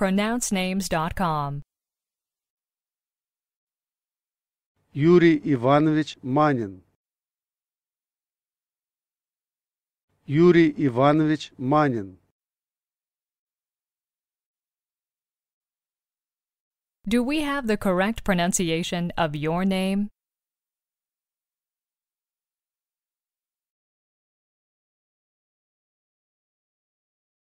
pronouncenames.com. Yuri Ivanovich Manin. Yuri Ivanovich Manin. Do we have the correct pronunciation of your name?